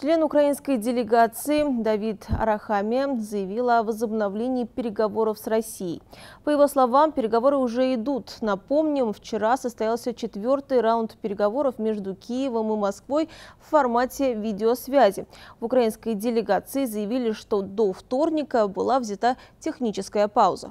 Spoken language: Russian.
Член украинской делегации Давид Арахами заявил о возобновлении переговоров с Россией. По его словам, переговоры уже идут. Напомним, вчера состоялся четвертый раунд переговоров между Киевом и Москвой в формате видеосвязи. В украинской делегации заявили, что до вторника была взята техническая пауза.